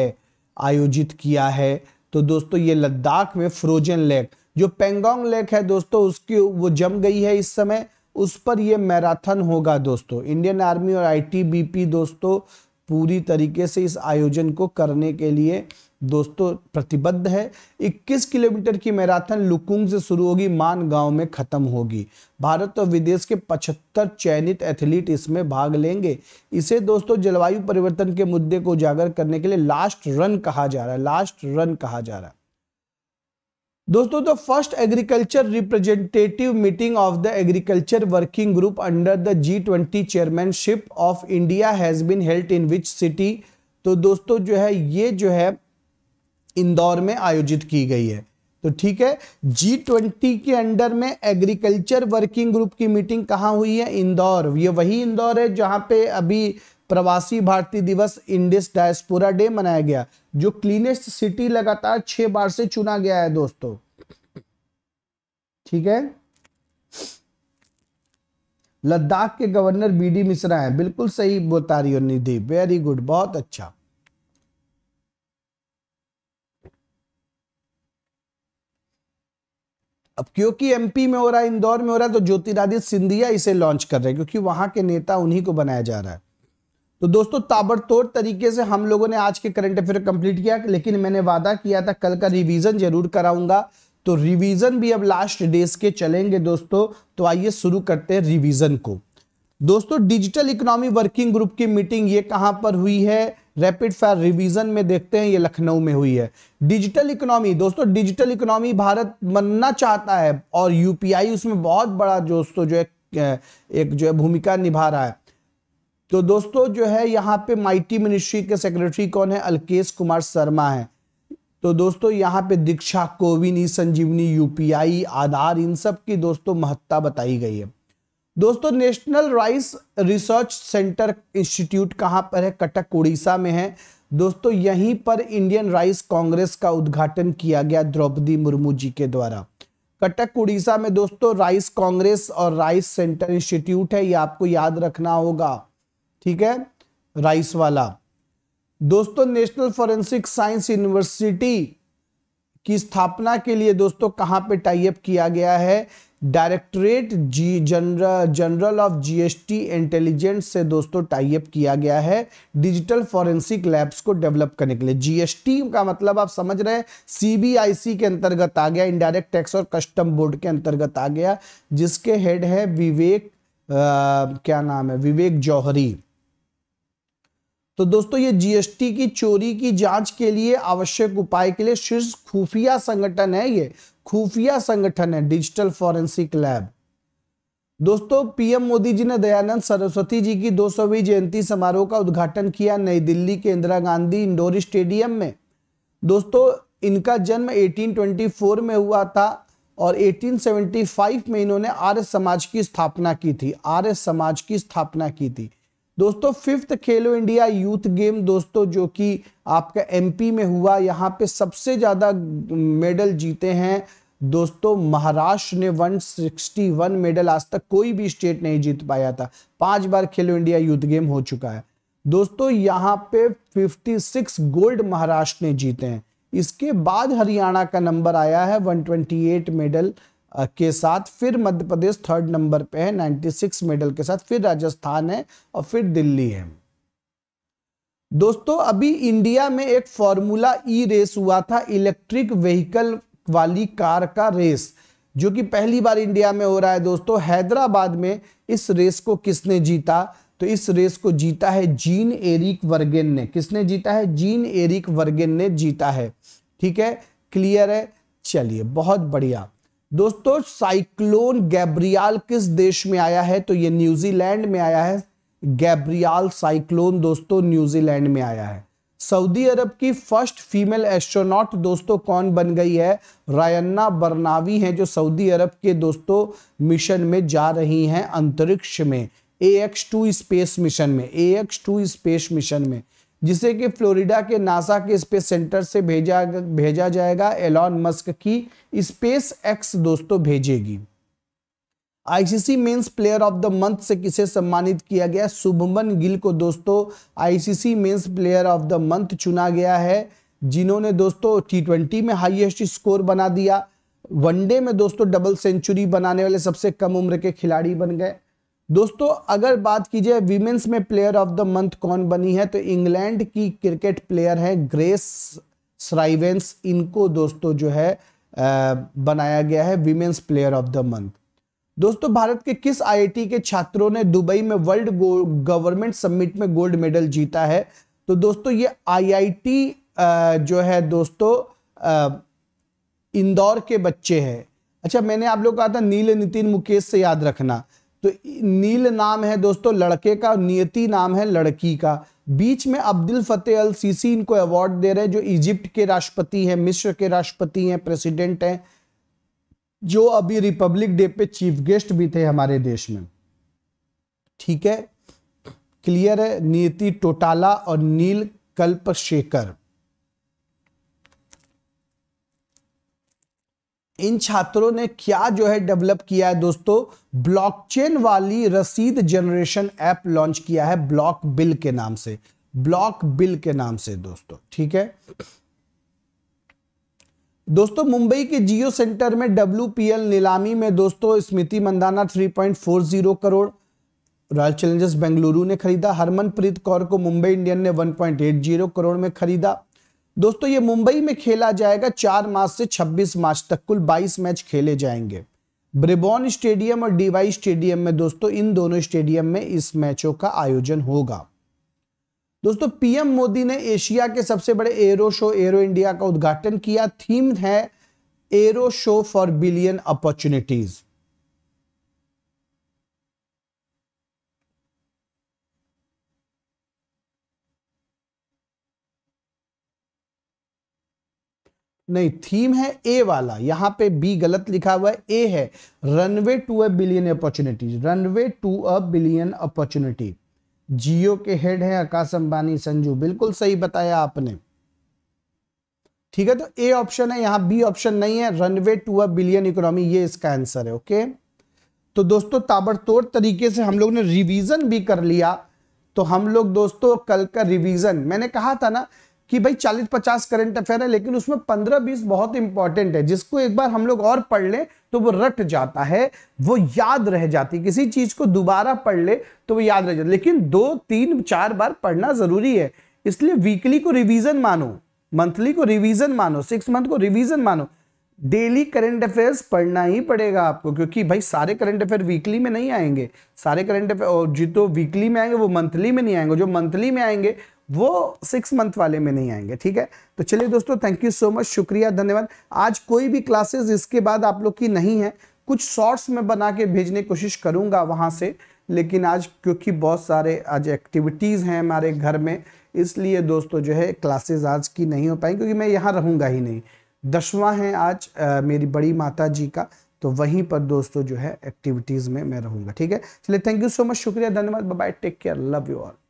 आयोजित किया है तो दोस्तों ये लद्दाख में फ्रोजन लेक जो पेंगोंग लेक है दोस्तों उसकी वो जम गई है इस समय उस पर ये मैराथन होगा दोस्तों इंडियन आर्मी और आईटीबीपी दोस्तों पूरी तरीके से इस आयोजन को करने के लिए दोस्तों प्रतिबद्ध है 21 किलोमीटर की मैराथन लुकुंग से शुरू होगी मान गांव में खत्म होगी भारत और विदेश के 75 चयनित एथलीट इसमें भाग लेंगे इसे दोस्तों जलवायु परिवर्तन के मुद्दे को उजागर करने के लिए लास्ट रन कहा जा रहा है लास्ट रन कहा जा रहा है दोस्तों the first agriculture representative meeting of the agriculture working group under the G twenty chairmanship of India has been held in which city तो दोस्तों जो है ये जो है इंदौर में आयोजित की गई है तो ठीक है जी ट्वेंटी के अंडर में एग्रीकल्चर वर्किंग ग्रुप की मीटिंग कहाँ हुई है इंदौर ये वही इंदौर है जहाँ पे अभी प्रवासी भारतीय दिवस इंडिस डायस्पोरा डे मनाया गया जो क्लीनेस्ट सिटी लगातार छह बार से चुना गया है दोस्तों ठीक है लद्दाख के गवर्नर बीडी मिश्रा हैं बिल्कुल सही बता रही हो निधि वेरी गुड बहुत अच्छा अब क्योंकि एमपी में हो रहा है इंदौर में हो रहा है तो ज्योतिरादित्य सिंधिया इसे लॉन्च कर रहे हैं क्योंकि वहां के नेता उन्हीं को बनाया जा रहा है तो दोस्तों ताबड़तोड़ तरीके से हम लोगों ने आज के करंट अफेयर कंप्लीट किया लेकिन मैंने वादा किया था कल का रिवीजन जरूर कराऊंगा तो रिवीजन भी अब लास्ट डेज के चलेंगे दोस्तों तो आइए शुरू करते हैं रिवीजन को दोस्तों डिजिटल इकोनॉमी वर्किंग ग्रुप की मीटिंग ये कहां पर हुई है रैपिड फायर रिवीजन में देखते हैं ये लखनऊ में हुई है डिजिटल इकोनॉमी दोस्तों डिजिटल इकोनॉमी भारत बनना चाहता है और यूपीआई उसमें बहुत बड़ा दोस्तों जो है एक जो है भूमिका निभा रहा है तो दोस्तों जो है यहाँ पे माइटी मिनिस्ट्री के सेक्रेटरी कौन है अलकेश कुमार शर्मा है तो दोस्तों यहाँ पे दीक्षा कोविन ई संजीवनी यूपीआई आधार इन सब की दोस्तों महत्ता बताई गई है दोस्तों national rice research centre institute कहाँ पर है कटक उड़ीसा में है दोस्तों यहीं पर इंडियन राइस कांग्रेस का उद्घाटन किया गया द्रौपदी मुर्मू जी के द्वारा कटक उड़ीसा में दोस्तों राइस कांग्रेस और राइस सेंटर इंस्टीट्यूट है ये आपको याद रखना होगा ठीक है राइस वाला दोस्तों नेशनल फॉरेंसिक साइंस यूनिवर्सिटी की स्थापना के लिए दोस्तों कहाँ पे टाइप किया गया है directorate G general general of GST intelligence से दोस्तों टाइप किया गया है डिजिटल फॉरेंसिक लैब्स को डेवलप करने के लिए जीएसटी का मतलब आप समझ रहे हैं सीबीआईसी के अंतर्गत आ गया इनडायरेक्ट टैक्स और कस्टम बोर्ड के अंतर्गत आ गया जिसके हेड है विवेक आ, क्या नाम है विवेक जौहरी तो दोस्तों ये जीएसटी की चोरी की जांच के लिए आवश्यक उपाय के लिए शीर्ष खुफिया संगठन है ये खुफिया संगठन है डिजिटल फॉरेंसिक लैब दोस्तों पीएम मोदी जी ने दयानंद सरस्वती जी की 200वीं जयंती समारोह का उद्घाटन किया नई दिल्ली के इंदिरा गांधी इंडोर स्टेडियम में दोस्तों इनका जन्म 1824 में हुआ था और 1875 में इन्होंने आर्य समाज की स्थापना की थी आर्य समाज की स्थापना की थी दोस्तों फिफ्थ खेलो इंडिया यूथ गेम दोस्तों जो कि आपका एमपी में हुआ यहाँ पे सबसे ज़्यादा मेडल जीते हैं दोस्तों महाराष्ट्र ने 161 मेडल आज तक कोई भी स्टेट नहीं जीत पाया था पांच बार खेलो इंडिया यूथ गेम हो चुका है दोस्तों यहाँ पे 56 गोल्ड महाराष्ट्र ने जीते हैं इसके बाद हरियाणा का नंबर आया है वन मेडल के साथ फिर मध्य प्रदेश थर्ड नंबर पे है 96 मेडल के साथ फिर राजस्थान है और फिर दिल्ली है दोस्तों अभी इंडिया में एक फॉर्मूला ई रेस हुआ था इलेक्ट्रिक व्हीकल वाली कार का रेस जो कि पहली बार इंडिया में हो रहा है दोस्तों हैदराबाद में इस रेस को किसने जीता तो इस रेस को जीता है जीन एरिक वर्गेन ने किसने जीता है जीन एरिक वर्गेन ने जीता है ठीक है क्लियर है चलिए बहुत बढ़िया दोस्तों साइक्लोन गैब्रियाल किस देश में आया है तो ये न्यूजीलैंड में आया है गैब्रियाल साइक्लोन दोस्तों न्यूजीलैंड में आया है सऊदी अरब की फर्स्ट फीमेल एस्ट्रोनॉट दोस्तों कौन बन गई है रायन्ना बरनावी हैं जो सऊदी अरब के दोस्तों मिशन में जा रही हैं अंतरिक्ष में A X two space mission में A X two space mission में जिसे कि फ्लोरिडा के नासा के स्पेस सेंटर से भेजा भेजा जाएगा एलॉन मस्क की स्पेस एक्स दोस्तों भेजेगी ICC men's player of the month से किसे सम्मानित किया गया शुभमन गिल को दोस्तों ICC men's player of the month चुना गया है जिन्होंने दोस्तों टी ट्वेंटी में हाईएस्ट स्कोर बना दिया वनडे में दोस्तों डबल सेंचुरी बनाने वाले सबसे कम उम्र के खिलाड़ी बन गए दोस्तों अगर बात कीजिए वीमेंस में प्लेयर ऑफ द मंथ कौन बनी है तो इंग्लैंड की क्रिकेट प्लेयर है ग्रेस स्राइवेंस इनको दोस्तों जो है आ, बनाया गया है women's player of the month दोस्तों भारत के किस आईआईटी के छात्रों ने दुबई में वर्ल्ड गवर्नमेंट समिट में गोल्ड मेडल जीता है तो दोस्तों ये आईआईटी जो है दोस्तों इंदौर के बच्चे हैं अच्छा मैंने आप लोग कहा था नील नितिन मुकेश से याद रखना तो नील नाम है दोस्तों लड़के का नियति नाम है लड़की का बीच में अब्दुल फतेह अल सीसी इनको अवार्ड दे रहे हैं जो इजिप्ट के राष्ट्रपति हैं मिस्र के राष्ट्रपति हैं प्रेसिडेंट हैं जो अभी रिपब्लिक डे पे चीफ गेस्ट भी थे हमारे देश में ठीक है क्लियर है नियति टोटाला और नील कल्प शेखर इन छात्रों ने क्या जो है डेवलप किया है दोस्तों ब्लॉकचेन वाली रसीद जनरेशन ऐप लॉन्च किया है ब्लॉक बिल के नाम से ब्लॉक बिल के नाम से दोस्तों ठीक है दोस्तों मुंबई के जियो सेंटर में डब्ल्यू नीलामी में दोस्तों स्मृति मंदाना 3.40 करोड़ रॉयल चैलेंजर्स बेंगलुरु ने खरीदा हरमनप्रीत कौर को मुंबई इंडियन ने 1.80 करोड़ में खरीदा दोस्तों ये मुंबई में खेला जाएगा चार मार्च से 26 मार्च तक कुल 22 मैच खेले जाएंगे ब्रिबॉन स्टेडियम और डीवाई स्टेडियम में दोस्तों इन दोनों स्टेडियम में इस मैचों का आयोजन होगा दोस्तों पीएम मोदी ने एशिया के सबसे बड़े एरो शो एरो इंडिया का उद्घाटन किया थीम है aero show for billion opportunities नहीं थीम है ए वाला यहां पे बी गलत लिखा हुआ है ए है runway to a billion opportunities runway to a billion opportunity Jio के हेड है आकाश अंबानी संजू बिल्कुल सही बताया आपने ठीक है तो ए ऑप्शन है यहां बी ऑप्शन नहीं है runway to a billion economy ये इसका आंसर है ओके तो दोस्तों ताबड़तोड़ तरीके से हम लोग ने रिविजन भी कर लिया तो हम लोग दोस्तों कल का रिविजन मैंने कहा था ना कि भाई चालीस पचास करंट अफेयर है लेकिन उसमें पंद्रह बीस बहुत इंपॉर्टेंट है जिसको एक बार हम लोग और पढ़ लें तो वो रट जाता है वो याद रह जाती किसी चीज को दोबारा पढ़ ले तो वो याद रह जाती लेकिन दो तीन चार बार पढ़ना जरूरी है इसलिए वीकली को रिवीजन मानो मंथली को रिवीजन मानो सिक्स मंथ को रिवीजन मानो डेली करंट अफेयर्स पढ़ना ही पड़ेगा आपको क्योंकि भाई सारे करंट अफेयर वीकली में नहीं आएंगे सारे करंट अफेयर जो वीकली में आएंगे वो मंथली में नहीं आएंगे जो मंथली में आएंगे वो सिक्स मंथ वाले में नहीं आएंगे ठीक है तो चलिए दोस्तों थैंक यू सो मच शुक्रिया धन्यवाद आज कोई भी क्लासेस इसके बाद आप लोग की नहीं है कुछ शॉर्ट्स में बना के भेजने की कोशिश करूंगा वहां से लेकिन आज क्योंकि बहुत सारे आज एक्टिविटीज़ हैं हमारे घर में इसलिए दोस्तों जो है क्लासेस आज की नहीं हो पाएंगी क्योंकि मैं यहाँ रहूँगा ही नहीं दसवां है आज आ, मेरी बड़ी माता जी का तो वहीं पर दोस्तों जो है एक्टिविटीज़ में मैं रहूँगा ठीक है चलिए थैंक यू सो मच शुक्रिया धन्यवाद bye take care love you all